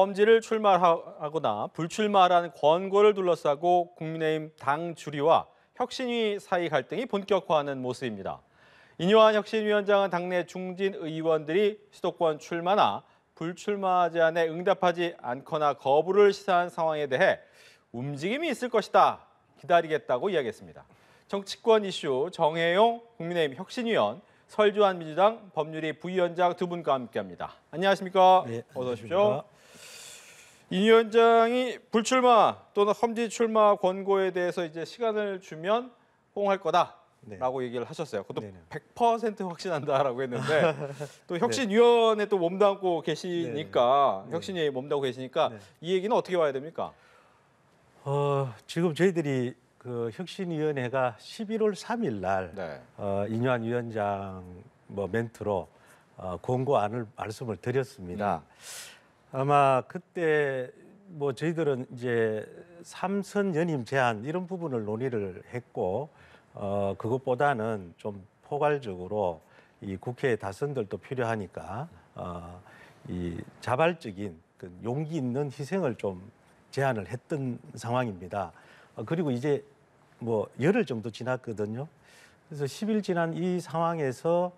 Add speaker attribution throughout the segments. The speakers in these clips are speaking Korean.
Speaker 1: 험지를 출마하거나 불출마라는 권고를 둘러싸고 국민의힘 당 주리와 혁신위 사이 갈등이 본격화하는 모습입니다. 이뇨한 혁신위원장은 당내 중진 의원들이 수도권 출마나 불출마 제안에 응답하지 않거나 거부를 시사한 상황에 대해 움직임이 있을 것이다. 기다리겠다고 이야기했습니다. 정치권 이슈 정혜용 국민의힘 혁신위원 설주환 민주당 법률위 부위원장 두 분과 함께합니다. 안녕하십니까? 네, 어서 오십시오. 안녕하십니까? 이 위원장이 불출마 또는 험지 출마 권고에 대해서 이제 시간을 주면 호응할 거다. 라고 네. 얘기를 하셨어요. 그것도 네네. 100% 확신한다라고 했는데 또 네. 혁신위원회 네. 또 몸담고 계시니까 네혁신위에 몸담고 계시니까 네이 얘기는 어떻게 봐야 됩니까?
Speaker 2: 어, 지금 저희들이 그 혁신위원회가 11월 3일 날 네. 어, 인요한 위원장 뭐 멘트로 어, 권고안을 말씀을 드렸습니다. 음. 아마 그때 뭐 저희들은 이제 삼선 연임 제한 이런 부분을 논의를 했고 어 그것보다는 좀 포괄적으로 이 국회의 다선들도 필요하니까 어이 자발적인 그 용기 있는 희생을 좀 제안을 했던 상황입니다. 어, 그리고 이제 뭐 열흘 정도 지났거든요. 그래서 10일 지난 이 상황에서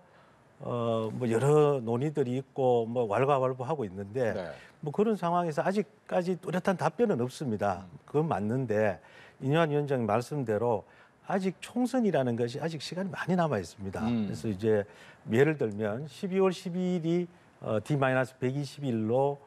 Speaker 2: 어, 뭐 여러 논의들이 있고 뭐 왈가왈부하고 있는데 네. 뭐 그런 상황에서 아직까지 뚜렷한 답변은 없습니다. 음. 그건 맞는데 이현 위원장 말씀대로 아직 총선이라는 것이 아직 시간이 많이 남아 있습니다. 음. 그래서 이제 예를 들면 12월 12일이 어, D-120일로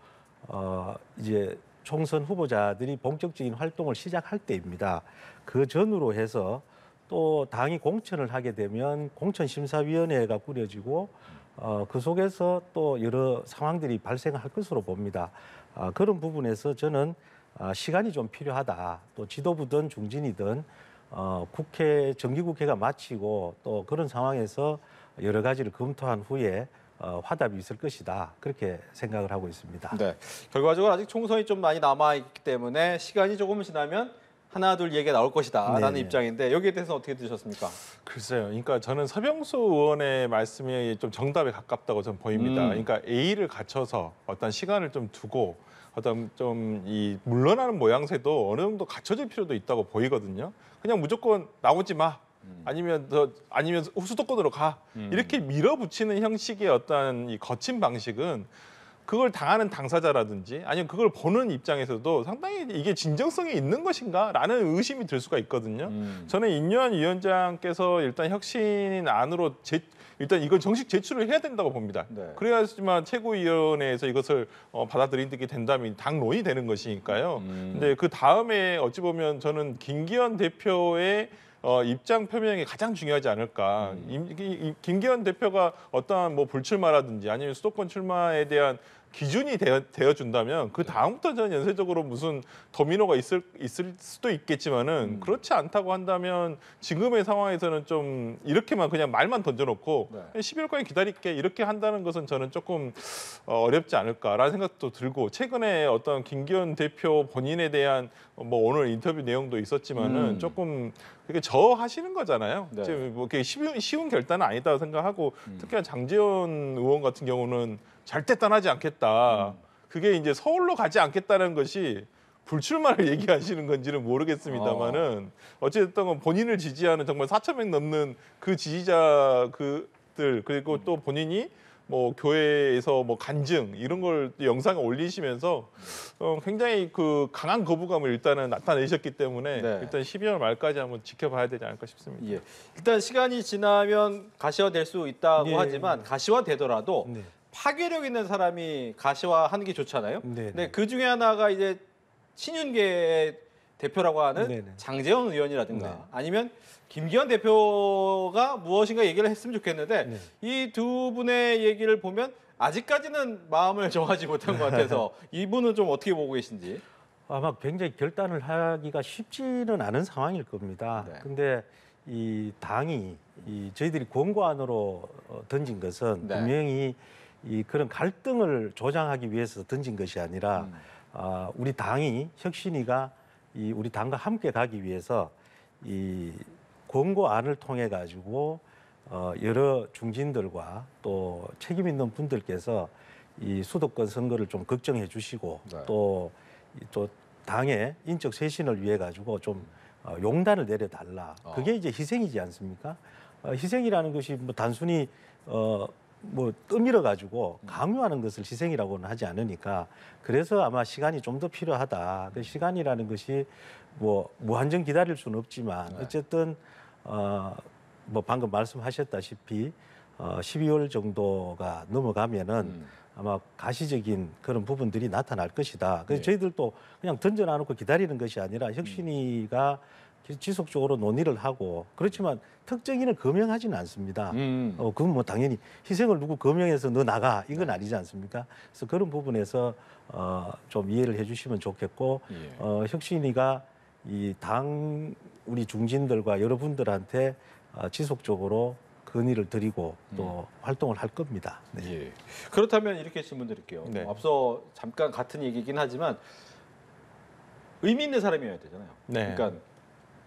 Speaker 2: 어, 이제 총선 후보자들이 본격적인 활동을 시작할 때입니다. 그 전으로 해서 또 당이 공천을 하게 되면 공천심사위원회가 꾸려지고 어, 그 속에서 또 여러 상황들이 발생할 것으로 봅니다. 아, 그런 부분에서 저는 아, 시간이 좀 필요하다. 또 지도부든 중진이든 어, 국회 정기국회가 마치고 또 그런 상황에서 여러 가지를 검토한 후에 어, 화답이 있을 것이다 그렇게 생각을 하고 있습니다. 네,
Speaker 1: 결과적으로 아직 총선이 좀 많이 남아 있기 때문에 시간이 조금 지나면 하나 둘 얘기가 나올
Speaker 3: 것이다라는 네네. 입장인데 여기에 대해서 어떻게 들으셨습니까? 글쎄요. 그러니까 저는 서병수 의원의 말씀이 좀 정답에 가깝다고 저는 보입니다. 음. 그러니까 A를 갖춰서 어떤 시간을 좀 두고 어떤 좀 이 물러나는 모양새도 어느 정도 갖춰질 필요도 있다고 보이거든요. 그냥 무조건 나오지 마. 음. 아니면 더 아니면 수도권으로 가 음. 이렇게 밀어붙이는 형식의 어떤 이 거친 방식은 그걸 당하는 당사자라든지 아니면 그걸 보는 입장에서도 상당히 이게 진정성이 있는 것인가라는 의심이 들 수가 있거든요. 음. 저는 인유한 위원장께서 일단 혁신 안으로 제, 일단 이걸 정식 제출을 해야 된다고 봅니다. 네. 그래야지만 최고위원회에서 이것을 어, 받아들이게 된다면 당론이 되는 것이니까요. 음. 근데 그 다음에 어찌 보면 저는 김기현 대표의 어, 입장 표명이 가장 중요하지 않을까. 음. 김기현 대표가 어떠한 뭐 불출마라든지 아니면 수도권 출마에 대한 기준이 되어, 되어 준다면그 네. 다음부터 저는 연쇄적으로 무슨 더미노가 있을 있을 수도 있겠지만은 음. 그렇지 않다고 한다면 지금의 상황에서는 좀 이렇게만 그냥 말만 던져놓고 네. 12월까지 기다릴게 이렇게 한다는 것은 저는 조금 어, 어렵지 않을까라는 생각도 들고 최근에 어떤 김기현 대표 본인에 대한 뭐 오늘 인터뷰 내용도 있었지만은 음. 조금 그게 저하시는 거잖아요. 네. 지금 뭐 이렇게 쉬운, 쉬운 결단은 아니다고 생각하고 음. 특히나 장재원 의원 같은 경우는 절대 떠나지 않겠다. 그게 이제 서울로 가지 않겠다는 것이 불출마를 얘기하시는 건지는 모르겠습니다만은 어. 어찌됐든 본인을 지지하는 정말 4천 명 넘는 그 지지자 그들 그리고 또 본인이 뭐 교회에서 뭐 간증 이런 걸 영상에 올리시면서 어, 굉장히 그 강한 거부감을 일단은 나타내셨기 때문에 네. 일단 12월 말까지 한번 지켜봐야 되지 않을까 싶습니다. 예. 일단 시간이 지나면 가시화될 수
Speaker 1: 있다고 예. 하지만 가시화되더라도 네. 파괴력 있는 사람이 가시화하는 게 좋잖아요. 네그 네. 중에 하나가 이제 친윤계 대표라고 하는 네네. 네. 장재원 의원이라든가 네. 아니면 김기현 대표가 무엇인가 얘기를 했으면 좋겠는데 네. 이두 분의 얘기를 보면 아직까지는 마음을 정하지 못한 것 같아서 이분은 좀 어떻게 보고 계신지
Speaker 2: 아마 굉장히 결단을 하기가 쉽지는 않은 상황일 겁니다. 네. 근데 이 당이 이 저희들이 권고안으로 어, 던진 것은 네. 분명히 이 그런 갈등을 조장하기 위해서 던진 것이 아니라 음. 어, 우리 당이 혁신이가 이 우리 당과 함께 가기 위해서 이 권고안을 통해 가지고 어, 여러 중진들과 또 책임 있는 분들께서 이 수도권 선거를 좀 걱정해 주시고 또또 네. 또 당의 인적 쇄신을 위해 가지고 좀 어, 용단을 내려달라. 어. 그게 이제 희생이지 않습니까? 어, 희생이라는 것이 뭐 단순히 어, 뭐 떠밀어 가지고 강요하는 것을 희생이라고는 하지 않으니까 그래서 아마 시간이 좀 더 필요하다. 그 시간이라는 것이 뭐 무한정 기다릴 수는 없지만 네. 어쨌든 어뭐 방금 말씀하셨다시피 어 12월 정도가 넘어가면은 음. 아마 가시적인 그런 부분들이 나타날 것이다. 그래서 예. 저희들도 그냥 던져놔놓고 기다리는 것이 아니라 혁신이가 음. 지속적으로 논의를 하고 그렇지만 특정인을 검명하지는 않습니다. 음, 음. 어, 그건 뭐 당연히 희생을 누구 검명해서 너 나가 이건 네. 아니지 않습니까? 그래서 그런 부분에서 어, 좀 이해를 해주시면 좋겠고 예. 어, 혁신이가 이 당 우리 중진들과 여러분들한테 어, 지속적으로 건의를 드리고 음. 또 음. 활동을 할 겁니다.
Speaker 1: 네. 예. 그렇다면 이렇게 질문드릴게요. 네. 앞서 잠깐 같은 얘기긴 하지만 의미 있는 사람이어야 되잖아요. 네. 그러니까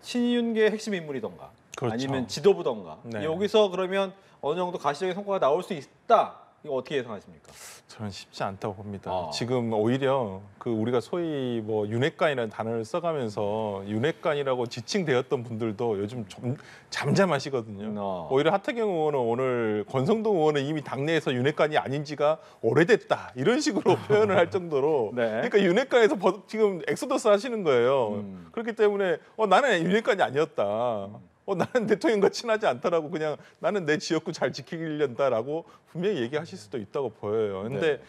Speaker 1: 신윤계의 핵심 인물이던가 그렇죠. 아니면 지도부던가 네. 여기서 그러면 어느 정도 가시적인 성과가 나올 수 있다 이거 어떻게 예상하십니까?
Speaker 3: 저는 쉽지 않다고 봅니다. 아. 지금 오히려 그 우리가 소위 뭐 윤핵관이라는 단어를 써가면서 윤핵관이라고 지칭되었던 분들도 요즘 좀 잠잠하시거든요. 아. 오히려 하태경 의원은 오늘 권성동 의원은 이미 당내에서 윤핵관이 아닌지가 오래됐다 이런 식으로 표현을 할 정도로 네. 그러니까 윤핵관에서 지금 엑소더스 하시는 거예요. 음. 그렇기 때문에 어, 나는 윤핵관이 아니었다. 음. 어, 나는 대통령과 친하지 않다라고 그냥 나는 내 지역구 잘 지키려다라고 분명히 얘기하실 수도 있다고 보여요. 근데 네.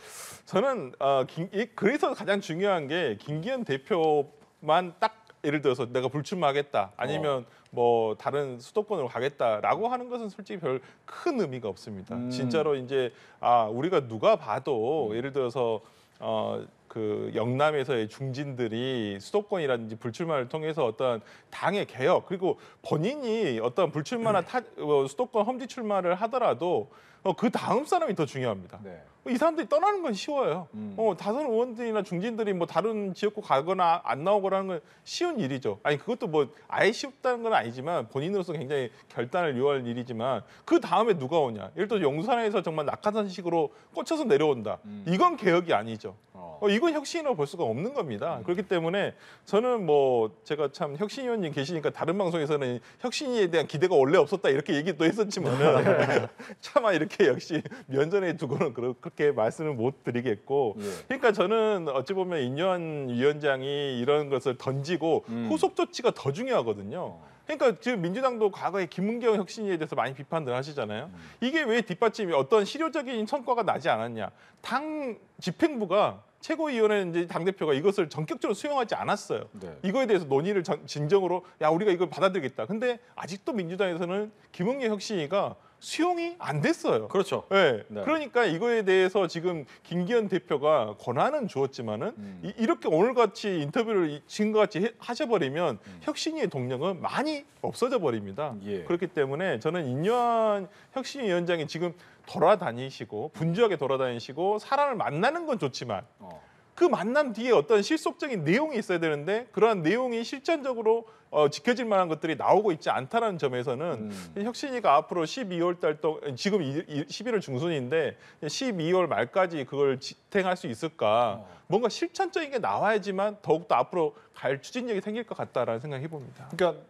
Speaker 3: 저는 어, 김, 그래서 가장 중요한 게 김기현 대표만 딱 예를 들어서 내가 불출마하겠다 아니면 어. 뭐 다른 수도권으로 가겠다라고 하는 것은 솔직히 별 큰 의미가 없습니다. 음. 진짜로 이제 아 우리가 누가 봐도 음. 예를 들어서 어그 영남에서의 중진들이 수도권이라든지 불출마를 통해서 어떤 당의 개혁 그리고 본인이 어떤 불출마나 네. 타, 어, 수도권 험지 출마를 하더라도 어, 그 다음 사람이 더 중요합니다. 네. 이 사람들이 떠나는 건 쉬워요. 음. 어, 다선 의원들이나 중진들이 뭐 다른 지역구 가거나 안 나오거라는 건 쉬운 일이죠. 아니 그것도 뭐 아예 쉽다는 건 아니지만 본인으로서 굉장히 결단을 요할 일이지만 그 다음에 누가 오냐. 예를 들어 용산에서 정말 낙하산식으로 꽂혀서 내려온다. 음. 이건 개혁이 아니죠. 어. 어 이건 혁신이라고 볼 수가 없는 겁니다. 음. 그렇기 때문에 저는 뭐 제가 참 혁신위원님 계시니까 다른 방송에서는 혁신에 대한 기대가 원래 없었다 이렇게 얘기도 했었지만은 네. 차마 이렇게 그렇게 역시 면전에 두고는 그렇게 말씀을 못 드리겠고 예. 그러니까 저는 어찌 보면 인요한 위원장이 이런 것을 던지고 음. 후속 조치가 더 중요하거든요. 그러니까 지금 민주당도 과거에 김문경 혁신에 대해서 많이 비판들 하시잖아요. 음. 이게 왜 뒷받침이 어떤 실효적인 성과가 나지 않았냐. 당 집행부가 최고위원회 이제 당 대표가 이것을 전격적으로 수용하지 않았어요. 네. 이거에 대해서 논의를 정, 진정으로 야 우리가 이걸 받아들이겠다. 근데 아직도 민주당에서는 김은경 혁신이가 수용이 안 됐어요. 그렇죠. 네. 네. 그러니까 이거에 대해서 지금 김기현 대표가 권한은 주었지만은 음. 이, 렇게 오늘같이 인터뷰를 지금 같이 하셔버리면 음. 혁신위의 동력은 많이 없어져 버립니다. 예. 그렇기 때문에 저는 인연 혁신위원장이 지금 돌아다니시고 분주하게 돌아다니시고 사람을 만나는 건 좋지만 어. 그 만남 뒤에 어떤 실속적인 내용이 있어야 되는데 그러한 내용이 실전적으로 어, 지켜질 만한 것들이 나오고 있지 않다라는 점에서는 음. 혁신이가 앞으로 12월 달 동안 어, 지금 11월 중순인데 12월 말까지 그걸 지탱할 수 있을까 어. 뭔가 실천적인 게 나와야지만 더욱더 앞으로 갈 추진력이 생길 것 같다라는 생각해 봅니다. 그러니까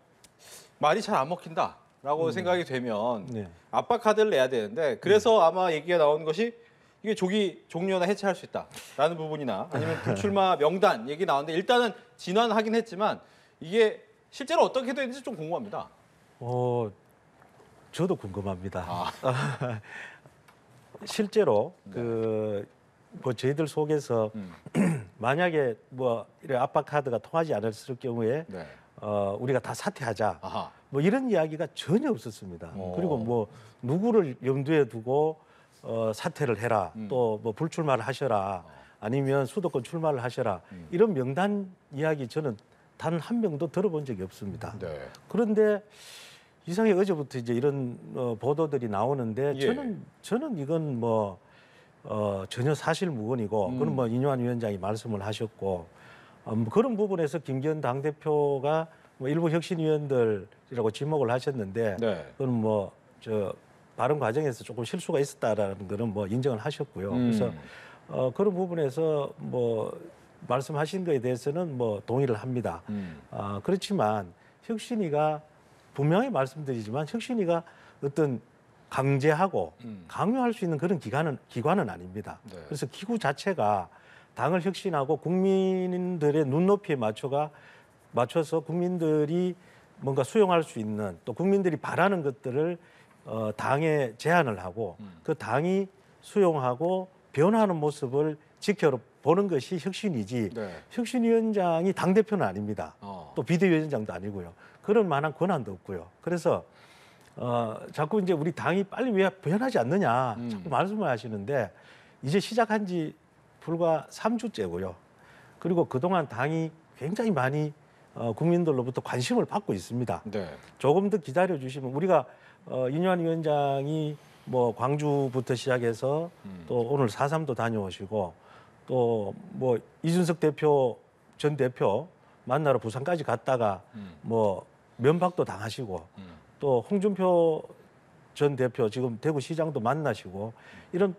Speaker 3: 말이 잘 안 먹힌다라고 음. 생각이 되면 네. 압박 카드를 내야 되는데
Speaker 1: 그래서 네. 아마 얘기가 나온 것이 이게 조기 종료나 해체할 수 있다라는 부분이나 아니면 불출마 명단 얘기 나왔는데 일단은 진화는하긴 했지만 이게 실제로 어떻게 되는지 좀 궁금합니다.
Speaker 2: 어, 저도 궁금합니다. 아. 실제로 그 네. 그뭐 저희들 속에서 음. 만약에 뭐 이런 압박 카드가 통하지 않았을 경우에 네. 어, 우리가 다 사퇴하자 아하. 뭐 이런 이야기가 전혀 없었습니다. 오. 어. 그리고 뭐 누구를 염두에 두고 어, 사퇴를 해라, 음. 또뭐 불출마를 하셔라, 아니면 수도권 출마를 하셔라 음. 이런 명단 이야기 저는 단 한 명도 들어본 적이 없습니다. 네. 그런데 이상하 어제부터 이제 이런 어, 보도들이 나오는데 예. 저는 저는 이건 뭐 어, 전혀 사실 무근이고 음. 그건 뭐인뇨한 위원장이 말씀을 하셨고 음, 그런 부분에서 김기현 당 대표가 뭐 일부 혁신위원들이라고 지목을 하셨는데 네. 그건 뭐저 발언 과정에서 조금 실수가 있었다라는 거는 뭐 인정을 하셨고요. 음. 그래서 어, 그런 부분에서 뭐 말씀하신 거에 대해서는 뭐 동의를 합니다. 음. 어, 그렇지만 혁신이가 분명히 말씀드리지만 혁신이가 어떤 강제하고 음. 강요할 수 있는 그런 기관은 기관은 아닙니다. 네. 그래서 기구 자체가 당을 혁신하고 국민들의 눈높이에 맞춰가 맞춰서 국민들이 뭔가 수용할 수 있는 또 국민들이 바라는 것들을 어, 당에 제안을 하고 음. 그 당이 수용하고 변화하는 모습을 지켜보는 것이 혁신이지 네. 혁신위원장이 당 대표는 아닙니다. 어. 또 비대위원장도 아니고요. 그런 만한 권한도 없고요. 그래서 어, 자꾸 이제 우리 당이 빨리 왜 변하지 않느냐 음. 자꾸 말씀을 하시는데 이제 시작한 지 불과 3주째고요. 그리고 그동안 당이 굉장히 많이 어, 국민들로부터 관심을 받고 있습니다. 네. 조금 더 기다려 주시면 우리가 어, 윤현 위원장이 뭐 광주부터 시작해서 음. 또 오늘 4 3도 다녀오시고 또 뭐 이준석 대표 전 대표 만나러 부산까지 갔다가 음. 뭐 면박도 당하시고 음. 또 홍준표 전 대표 지금 대구시장도 만나시고 이런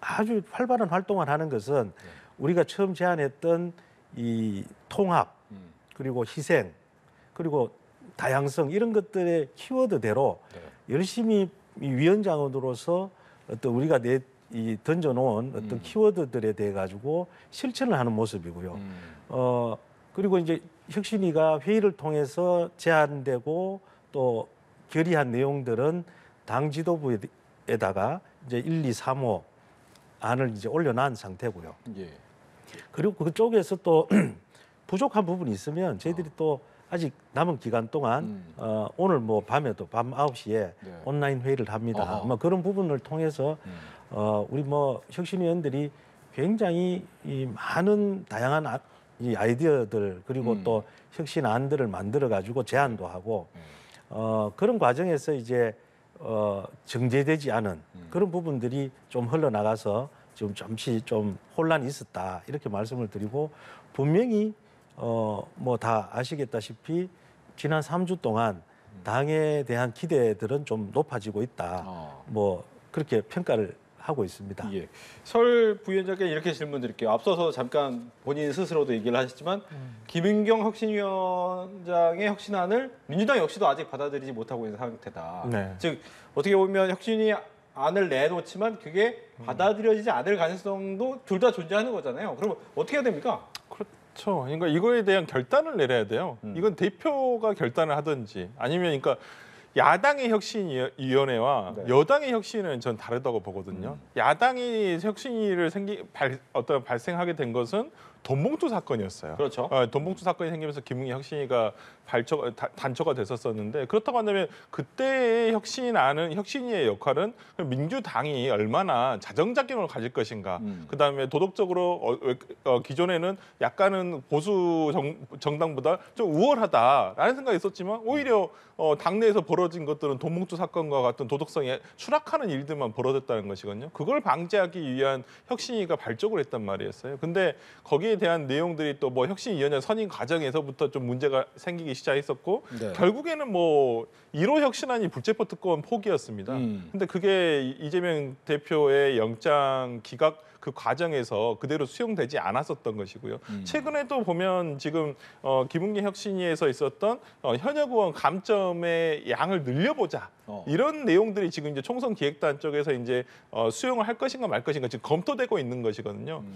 Speaker 2: 아주 활발한 활동을 하는 것은 네. 우리가 처음 제안했던 이 통합 음. 그리고 희생 그리고 다양성 이런 것들의 키워드대로 네. 열심히 위원장으로서 어떤 우리가 내 이 던져놓은 어떤 음. 키워드들에 대해 가지고 실천을 하는 모습이고요. 음. 어 그리고 이제 혁신위가 회의를 통해서 제안되고 또 결의한 내용들은 당 지도부에다가 이제 1, 2, 3 5 안을 이제 올려놓은 상태고요. 예. 그리고 그쪽에서 또 부족한 부분이 있으면 저희들이 어. 또 아직 남은 기간 동안 음. 어, 오늘 뭐 밤에도 밤 9시에 네. 온라인 회의를 합니다. 어허. 뭐 그런 부분을 통해서 음. 어, 우리 뭐 혁신위원들이 굉장히 이 많은 다양한 아, 이 아이디어들 그리고 음. 또 혁신안들을 만들어 가지고 제안도 하고 음. 어, 그런 과정에서 이제 어, 정제되지 않은 음. 그런 부분들이 좀 흘러나가서 지금 잠시 좀 혼란이 있었다 이렇게 말씀을 드리고 분명히 어, 뭐 다 아시겠다시피 지난 3주 동안 당에 대한 기대들은 좀 높아지고 있다. 아. 뭐 그렇게
Speaker 1: 평가를 하고 있습니다. 예. 설 부위원장께 이렇게 질문 드릴게요. 앞서서 잠깐 본인 스스로도 얘기를 하셨지만 음. 김은경 혁신위원장의 혁신안을 민주당 역시도 아직 받아들이지 못하고 있는 상태다. 네. 즉 어떻게 보면 혁신이 안을 내놓지만 그게 음. 받아들여지지 않을 가능성도 둘 다 존재하는 거잖아요. 그럼 어떻게 해야 됩니까?
Speaker 3: 그렇죠. 그러니까 이거에 대한 결단을 내려야 돼요. 음. 이건 대표가 결단을 하든지 아니면 그러니까 야당의 혁신위원회와 네. 여당의 혁신은 전 다르다고 보거든요. 음. 야당이 혁신위를 생기 발, 어떤 발생하게 된 것은 돈봉투 사건이었어요. 그렇죠. 어, 돈봉투 사건이 생기면서 김웅희 혁신이가 발처 다, 단초가 됐었었는데 그렇다고 한다면 그때의 혁신이라는 혁신이의 역할은 민주당이 얼마나 자정작용을 가질 것인가. 음. 그다음에 도덕적으로 어, 어, 기존에는 약간은 보수 정, 정 당보다좀 우월하다라는 생각이 있었지만 오히려 어, 당내에서 벌어진 것들은 돈봉투 사건과 같은 도덕성에 추락하는 일들만 벌어졌다는 것이거든요. 그걸 방지하기 위한 혁신이가 발족을 했단 말이었어요. 근데 거기 에 거기에 대한 내용들이 또 뭐 혁신위원회 선임 과정에서부터 좀 문제가 생기기 시작했었고 네. 결국에는 뭐 1호 혁신안이 불체포 특권 포기였습니다. 음. 근데 그게 이재명 대표의 영장 기각 그 과정에서 그대로 수용되지 않았었던 것이고요. 음. 최근에 또 보면 지금 어, 김웅리 혁신위에서 있었던 어, 현역 의원 감점의 양을 늘려보자 어. 이런 내용들이 지금 이제 총선 기획단 쪽에서 이제 어, 수용을 할 것인가 말 것인가 지금 검토되고 있는 것이거든요. 음.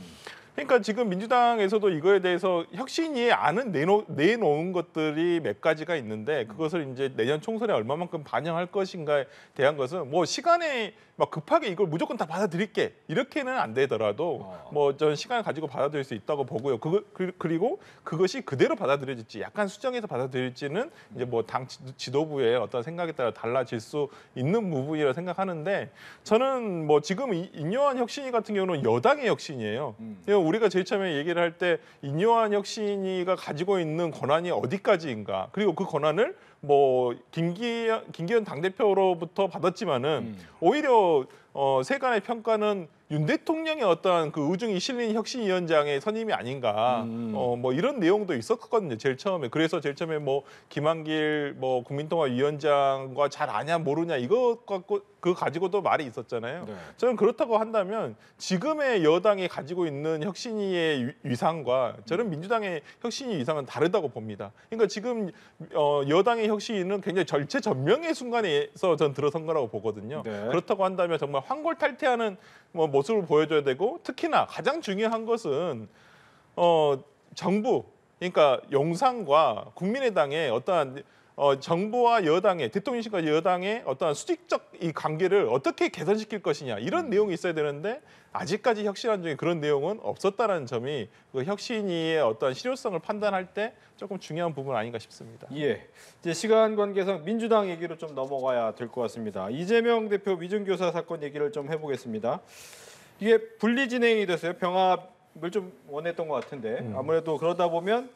Speaker 3: 그러니까 지금 민주당에서도 이거에 대해서 혁신이에 안은 내놓, 내놓은 것들이 몇 가지가 있는데 그것을 이제 내년 총선에 얼마만큼 반영할 것인가에 대한 것은 뭐 시간에 막 급하게 이걸 무조건 다 받아들일게 이렇게는 안 되더라도 어. 뭐전 시간을 가지고 받아들일 수 있다고 보고요. 그 그리고 그것이 그대로 받아들여질지 약간 수정해서 받아들일지는 이제 뭐 당 지도부의 어떤 생각에 따라 달라질 수 있는 부분이라 고 생각하는데 저는 뭐 지금 인용한 혁신위 같은 경우는 여당의 혁신이에요. 음. 예, 우리가 제일 처음에 얘기를 할 때 인요한 혁신이가 가지고 있는 권한이 어디까지인가 그리고 그 권한을 뭐 김기현, 김기현 당대표로부터 받았지만은 음. 오히려 어, 세간의 평가는 윤 대통령의 어떤 그우중이 실린 혁신위원장의 선임이 아닌가 음. 어뭐 이런 내용도 있었거든요 제일 처음에 그래서 제일 처음에 뭐 김한길 뭐 국민통합위원장과 잘 아냐 모르냐 이거 갖고 그 가지고도 말이 있었잖아요 네. 저는 그렇다고 한다면 지금의 여당이 가지고 있는 혁신위의 위상과 저는 민주당의 혁신위 위상은 다르다고 봅니다 그러니까 지금 어 여당의 혁신위는 굉장히 절체절명의 순간에서 전 들어선 거라고 보거든요 네. 그렇다고 한다면 정말 황골탈퇴하는 뭐 모습을 보여줘야 되고 특히나 가장 중요한 것은 어, 정부 그러니까 용산과 국민의당의 어떠한 어, 정부와 여당의 대통령실과 여당의 어떠한 수직적 이 관계를 어떻게 개선시킬 것이냐 이런 음. 내용이 있어야 되는데 아직까지 혁신안 중에 그런 내용은 없었다는 점이 그혁신이의 어떠한 실효성을 판단할 때 조금 중요한 부분 아닌가 싶습니다. 예, 이제 시간
Speaker 1: 관계상 민주당 얘기로 좀 넘어가야 될 것 같습니다. 이재명 대표 위증교사 사건 얘기를 좀 해보겠습니다. 이게 분리 진행이 됐어요. 병합을 좀 원했던 것 같은데 음. 아무래도 그러다 보면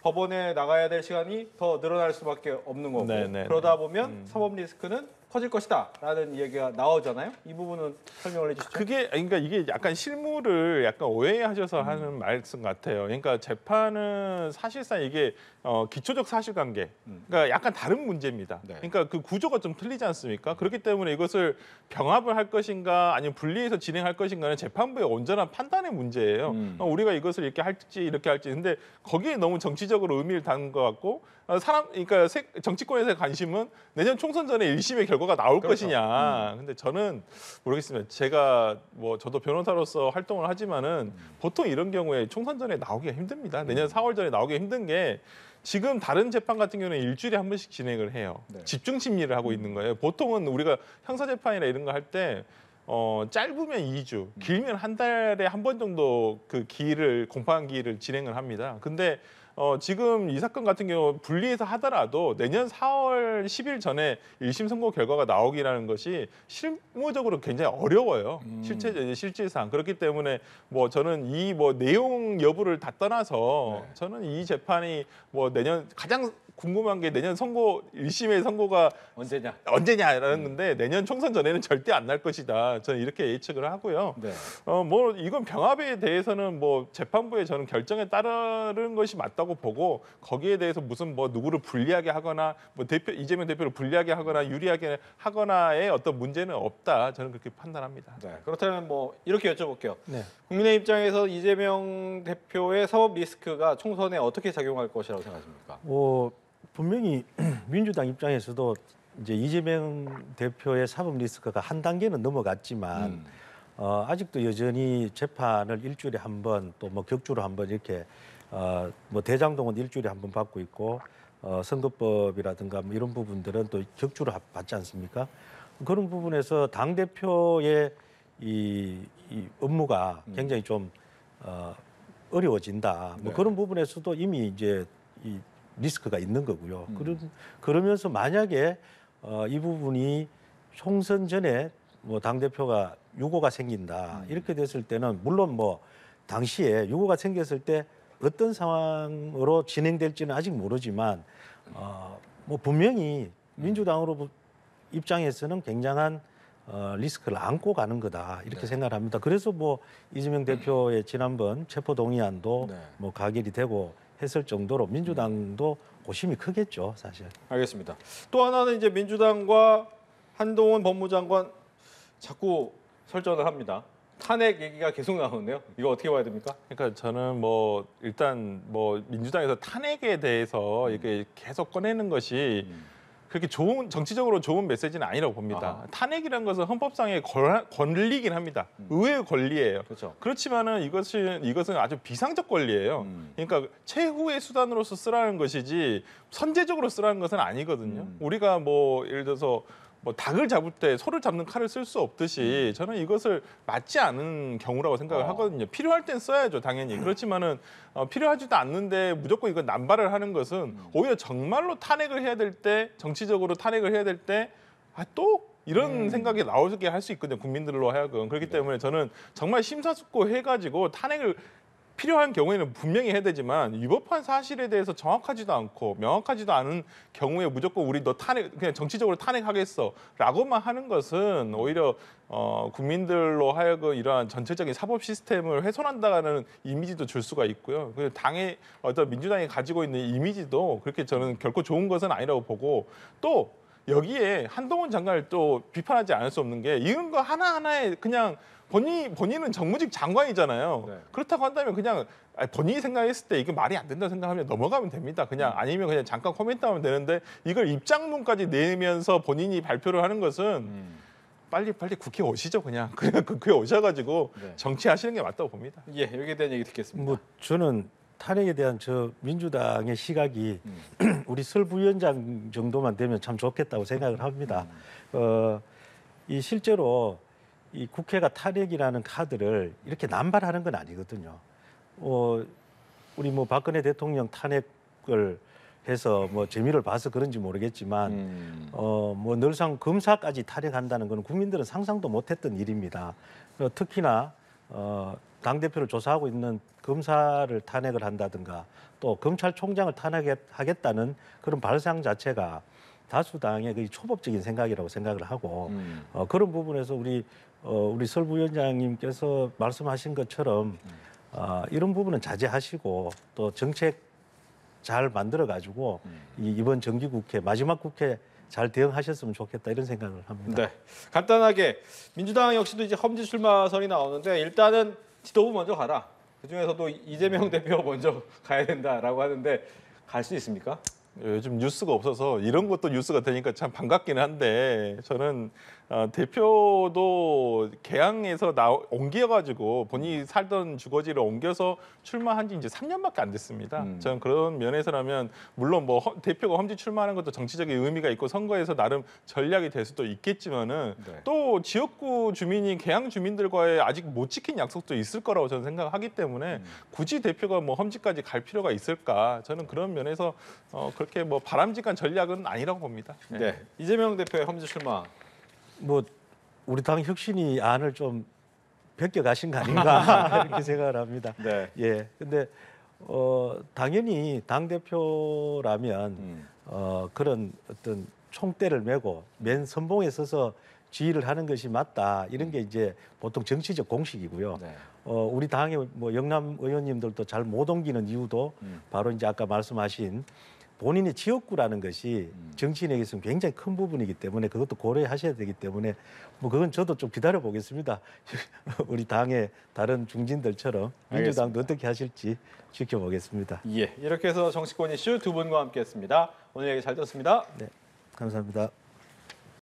Speaker 1: 법원에 나가야 될 시간이 더 늘어날 수밖에 없는 거고 네네. 네, 네. 그러다 보면 음. 사법 리스크는 커질 것이다 라는 얘기가 나오잖아요. 이 부분은
Speaker 3: 설명을 해주시죠. 그게 그러니까 이게 약간 실물을 약간 오해하셔서 음. 하는 말씀 같아요. 그러니까 재판은 사실상 이게 어, 기초적 사실관계, 음. 그러니까 약간 다른 문제입니다. 네. 그러니까 그 구조가 좀 틀리지 않습니까? 그렇기 때문에 이것을 병합을 할 것인가 아니면 분리해서 진행할 것인가는 재판부의 온전한 판단의 문제예요. 음. 어, 우리가 이것을 이렇게 할지 이렇게 할지 근데 거기에 너무 정치적으로 의미를 담은 것 같고 사람 그러니까 정치권에서의 관심은 내년 총선 전에 일심의 결. 결과가 나올 그렇죠. 것이냐. 음. 근데 저는 모르겠습니다. 제가 뭐 저도 변호사로서 활동을 하지만은 음. 보통 이런 경우에 총선 전에 나오기가 힘듭니다. 내년 음. 4월 전에 나오기 힘든 게 지금 다른 재판 같은 경우는 일주일에 한 번씩 진행을 해요. 네. 집중 심리를 하고 있는 거예요. 음. 보통은 우리가 형사 재판이나 이런 거 할 때 어, 짧으면 2주, 음. 길면 한 달에 한 번 정도 그 기일을 공판 기일을 진행을 합니다. 근데 어, 지금 이 사건 같은 경우 분리해서 하더라도 내년 4월 10일 전에 1심 선고 결과가 나오기라는 것이 실무적으로 굉장히 어려워요. 음. 실제 실질상 그렇기 때문에 뭐 저는 이 뭐 내용 여부를 다 떠나서 네. 저는 이 재판이 뭐 내년 가장 궁금한 게 내년 선거 일심의 선거가 언제냐 언제냐라는 음. 건데 내년 총선 전에는 절대 안 날 것이다. 저는 이렇게 예측을 하고요. 네. 어뭐 이건 병합에 대해서는 뭐 재판부의 저는 결정에 따르는 것이 맞다고 보고 거기에 대해서 무슨 뭐 누구를 불리하게 하거나 뭐 대표 이재명 대표를 불리하게 하거나 유리하게 하거나의 어떤 문제는 없다. 저는 그렇게 판단합니다. 네. 그렇다면 뭐 이렇게 여쭤볼게요.
Speaker 1: 네. 국민의 입장에서 이재명 대표의 사법 리스크가 총선에 어떻게 작용할 것이라고 생각하십니까?
Speaker 2: 뭐 분명히 민주당 입장에서도 이제 이재명 대표의 사법 리스크가 한 단계는 넘어갔지만 음. 어, 아직도 여전히 재판을 일주일에 한 번 또 뭐 격주로 한 번 이렇게 어, 뭐 대장동은 일주일에 한 번 받고 있고 어, 선거법이라든가 뭐 이런 부분들은 또 격주로 받지 않습니까? 그런 부분에서 당 대표의 이, 이 업무가 음. 굉장히 좀 어, 어려워진다. 뭐 네. 그런 부분에서도 이미 이제 이 리스크가 있는 거고요. 음. 그럼 그러면서 만약에 어, 이 부분이 총선 전에 뭐 당 대표가 유고가 생긴다 음. 이렇게 됐을 때는 물론 뭐 당시에 유고가 생겼을 때 어떤 상황으로 진행될지는 아직 모르지만 어, 뭐 분명히 음. 민주당으로 입장에서는 굉장한 어, 리스크를 안고 가는 거다 이렇게 네. 생각을 합니다. 그래서 뭐 이재명 대표의 지난번 체포 동의안도 네. 뭐 가결이 되고 했을 정도로 민주당도 고심이 크겠죠, 사실.
Speaker 1: 알겠습니다. 또 하나는 이제 민주당과 한동훈 법무장관 자꾸 설전을 합니다.
Speaker 3: 탄핵 얘기가 계속 나오네요. 이거 어떻게 봐야 됩니까? 그러니까 저는 뭐 일단 뭐 민주당에서 탄핵에 대해서 이렇게 계속 꺼내는 것이 음. 그렇게 좋은 정치적으로 좋은 메시지는 아니라고 봅니다. 아하. 탄핵이라는 것은 헌법상의 걸, 권리긴 합니다. 음. 의회의 권리예요. 그렇죠. 그렇지만은 이것은 이것은 아주 비상적 권리예요. 음. 그러니까 최후의 수단으로서 쓰라는 것이지 선제적으로 쓰라는 것은 아니거든요. 음. 우리가 뭐 예를 들어서 뭐 닭을 잡을 때 소를 잡는 칼을 쓸 수 없듯이 음. 저는 이것을 맞지 않은 경우라고 생각을 아. 하거든요. 필요할 땐 써야죠, 당연히. 음. 그렇지만은 어, 필요하지도 않는데 무조건 이건 남발을 하는 것은 음. 오히려 정말로 탄핵을 해야 될 때 정치적으로 탄핵을 해야 될 때 아, 또 이런 음. 생각이 나오게 할 수 있거든요 국민들로 하여금 그렇기 네. 때문에 저는 정말 심사숙고해가지고 탄핵을 필요한 경우에는 분명히 해야 되지만 위법한 사실에 대해서 정확하지도 않고 명확하지도 않은 경우에 무조건 우리 너 탄핵 그냥 정치적으로 탄핵하겠어라고만 하는 것은 오히려 어, 국민들로 하여금 이러한 전체적인 사법 시스템을 훼손한다는 라 이미지도 줄 수가 있고요. 그 당의 어떤 민주당이 가지고 있는 이미지도 그렇게 저는 결코 좋은 것은 아니라고 보고 또 여기에 한동훈 장관을 또 비판하지 않을 수 없는 게 이런 거 하나하나에 그냥 본인 본인은 정무직 장관이잖아요. 네. 그렇다고 한다면 그냥 아, 본인이 생각했을 때 이게 말이 안 된다 생각하면 넘어가면 됩니다. 그냥 음. 아니면 그냥 잠깐 코멘트하면 되는데 이걸 입장문까지 내면서 본인이 발표를 하는 것은 음. 빨리 빨리 국회 오시죠 그냥 그냥 국회 오셔가지고 네. 정치하시는 게 맞다고 봅니다. 예, 여기에 대한 얘기 듣겠습니다. 뭐 저는
Speaker 2: 탄핵에 대한 저 민주당의 시각이 음. 우리 설 부위원장 정도만 되면 참 좋겠다고 생각을 합니다. 음. 어, 이 실제로 이 국회가 탄핵이라는 카드를 이렇게 남발하는 건 아니거든요. 어, 우리 뭐 박근혜 대통령 탄핵을 해서 뭐 재미를 봐서 그런지 모르겠지만 음. 어뭐 늘상 검사까지 탄핵한다는건 국민들은 상상도 못했던 일입니다. 어, 특히나 어당 대표를 조사하고 있는 검사를 탄핵을 한다든가 또 검찰총장을 탄핵하겠다는 그런 발상 자체가 다수당의 그 초법적인 생각이라고 생각을 하고 음. 어, 그런 부분에서 우리 어, 우리 설 부위원장님께서 말씀하신 것처럼 아, 이런 부분은 자제하시고 또 정책 잘 만들어 가지고 음. 이, 이번 정기 국회 마지막 국회 잘 대응하셨으면 좋겠다 이런 생각을 합니다. 네.
Speaker 1: 간단하게 민주당 역시도 이제 험지 출마설이 나오는데 일단은 지도부 먼저 가라. 그중에서도 이재명 음. 대표 먼저 가야 된다라고 하는데 갈 수 있습니까?
Speaker 3: 요즘 뉴스가 없어서 이런 것도 뉴스가 되니까 참 반갑긴 한데 저는 어, 대표도 개항에서 나 옮겨가지고 본인이 음. 살던 주거지를 옮겨서 출마한 지 이제 3년밖에 안 됐습니다. 음. 저는 그런 면에서라면 물론 뭐 허, 대표가 험지 출마하는 것도 정치적인 의미가 있고 선거에서 나름 전략이 될 수도 있겠지만은 네. 또 지역구 주민이 개항 주민들과의 아직 못 지킨 약속도 있을 거라고 저는 생각하기 때문에 음. 굳이 대표가 뭐 험지까지 갈 필요가 있을까 저는 그런 면에서 어, 그렇게 뭐 바람직한 전략은 아니라고 봅니다. 네. 네. 이재명 대표의 험지 출마.
Speaker 2: 뭐 우리 당 혁신이 안을 좀 벗겨 가신 거 아닌가
Speaker 1: 이렇게 생각을 합니다. 네. 예. 근데
Speaker 2: 어 당연히 당 대표라면 음. 어 그런 어떤 총대를 메고 맨 선봉에 서서 지휘를 하는 것이 맞다 이런 게 이제 보통 정치적 공식이고요. 네. 어, 우리 당의 뭐 영남 의원님들도 잘 못 옮기는 이유도 음. 바로 이제 아까 말씀하신 본인의 지역구라는 것이 음. 정치인에게 있으면 굉장히 큰 부분이기 때문에 그것도 고려하셔야 되기 때문에 뭐 그건 저도 좀 기다려 보겠습니다. 우리 당의 다른 중진들처럼 민주당도 알겠습니다. 어떻게 하실지 지켜보겠습니다.
Speaker 1: 예, 이렇게 해서 정치권 이슈 두 분과 함께했습니다. 오늘 얘기 잘 들었습니다. 네,
Speaker 2: 감사합니다.